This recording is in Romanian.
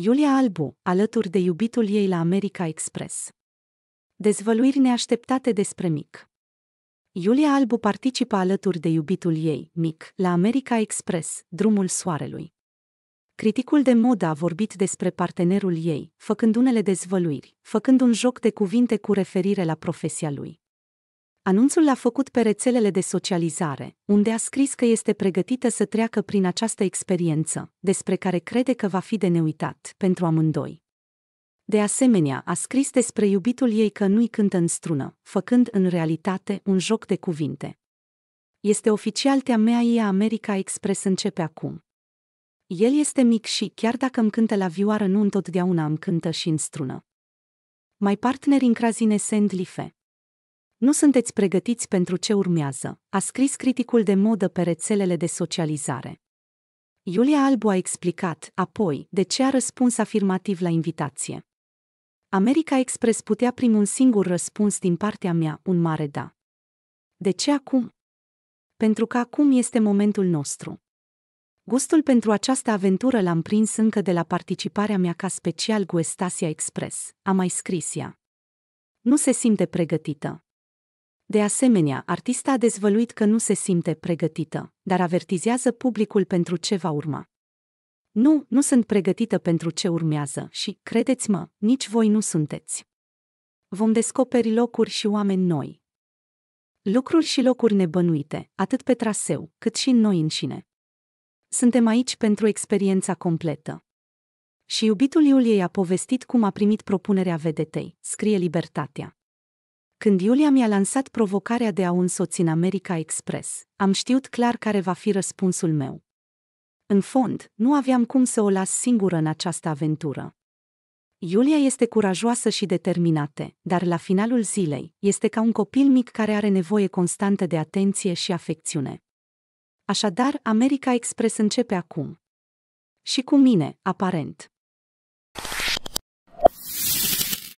Iulia Albu, alături de iubitul ei la America Express. Dezvăluiri neașteptate despre mic. Iulia Albu participă alături de iubitul ei, mic, la America Express, drumul soarelui. Criticul de modă a vorbit despre partenerul ei, făcând unele dezvăluiri, făcând un joc de cuvinte cu referire la profesia lui. Anunțul l-a făcut pe rețelele de socializare, unde a scris că este pregătită să treacă prin această experiență, despre care crede că va fi de neuitat pentru amândoi. De asemenea, a scris despre iubitul ei că nu-i cântă în strună, făcând în realitate un joc de cuvinte. Este oficial mea ei America Express începe acum. El este mic și, chiar dacă îmi cântă la vioară, nu întotdeauna îmi cântă și în strună. Mai partner în crazine send life. Nu sunteți pregătiți pentru ce urmează, a scris criticul de modă pe rețelele de socializare. Iulia Albu a explicat, apoi, de ce a răspuns afirmativ la invitație. America Express putea primi un singur răspuns din partea mea, un mare da. De ce acum? Pentru că acum este momentul nostru. Gustul pentru această aventură l-am prins încă de la participarea mea ca special Estasia Express, a mai scris ea. Nu se simte pregătită. De asemenea, artista a dezvăluit că nu se simte pregătită, dar avertizează publicul pentru ce va urma. Nu, nu sunt pregătită pentru ce urmează și, credeți-mă, nici voi nu sunteți. Vom descoperi locuri și oameni noi. Lucruri și locuri nebănuite, atât pe traseu, cât și în noi înșine. Suntem aici pentru experiența completă. Și iubitul Iuliei a povestit cum a primit propunerea vedetei, scrie Libertatea. Când Iulia mi-a lansat provocarea de a o însoți în America Express, am știut clar care va fi răspunsul meu. În fond, nu aveam cum să o las singură în această aventură. Iulia este curajoasă și determinată, dar la finalul zilei, este ca un copil mic care are nevoie constantă de atenție și afecțiune. Așadar, America Express începe acum. Și cu mine, aparent.